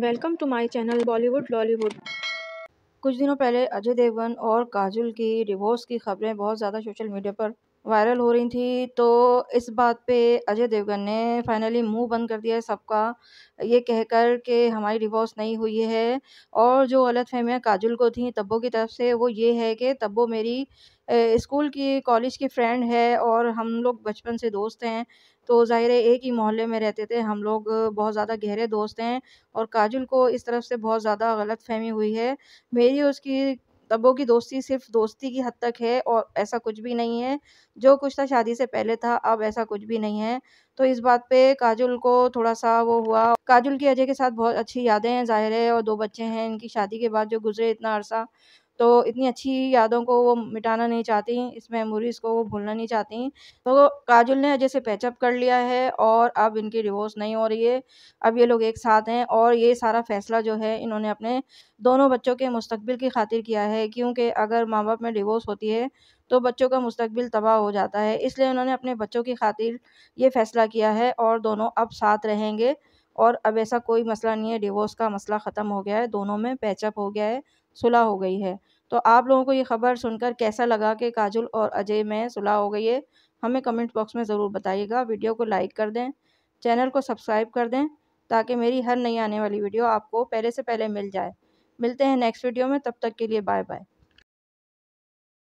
welcome to my channel Bollywood Lollywood कुछ दिनों पहले अजय देवगन और काजल की डिवोर्स की खबरें बहुत ज़्यादा सोशल मीडिया पर वायरल हो रही थी तो इस बात पे अजय देवगन ने फाइनली मुंह बंद कर दिया है सबका ये कहकर के हमारी डिवोर्स नहीं हुई है और जो गलत फहमियाँ काजुल को थी तब्बो की तरफ से वो ये है कि तब्बो मेरी स्कूल की कॉलेज की फ्रेंड है और हम लोग बचपन से दोस्त हैं तो ज़ाहिर है एक ही मोहल्ले में रहते थे हम लोग बहुत ज़्यादा गहरे दोस्त हैं और काजुल को इस तरफ से बहुत ज़्यादा गलत फहमी हुई है मेरी उसकी तबो की दोस्ती सिर्फ दोस्ती की हद तक है और ऐसा कुछ भी नहीं है जो कुछ था शादी से पहले था अब ऐसा कुछ भी नहीं है तो इस बात पे काजुल को थोड़ा सा वो हुआ काजुल की अजय के साथ बहुत अच्छी यादें हैं ज़ाहिर है और दो बच्चे हैं इनकी शादी के बाद जो गुजरे इतना अरसा तो इतनी अच्छी यादों को वो मिटाना नहीं चाहती इस मेमोरीज़ को वो भूलना नहीं चाहती तो काजुल ने अजय से पैचअप कर लिया है और अब इनकी डिवोर्स नहीं हो रही है अब ये लोग एक साथ हैं और ये सारा फैसला जो है इन्होंने अपने दोनों बच्चों के मुस्तबिल की खातिर किया है क्योंकि अगर माँ बाप में डिवोर्स होती है तो बच्चों का मुस्तबिल तबाह हो जाता है इसलिए उन्होंने अपने बच्चों की खातिर ये फ़ैसला किया है और दोनों अब साथ रहेंगे और अब ऐसा कोई मसला नहीं है डिवोर्स का मसला ख़त्म हो गया है दोनों में पैचअप हो गया है सुलह हो गई है तो आप लोगों को ये खबर सुनकर कैसा लगा कि काजुल और अजय में सुलह हो गई है हमें कमेंट बॉक्स में ज़रूर बताइएगा वीडियो को लाइक कर दें चैनल को सब्सक्राइब कर दें ताकि मेरी हर नई आने वाली वीडियो आपको पहले से पहले मिल जाए मिलते हैं नेक्स्ट वीडियो में तब तक के लिए बाय बाय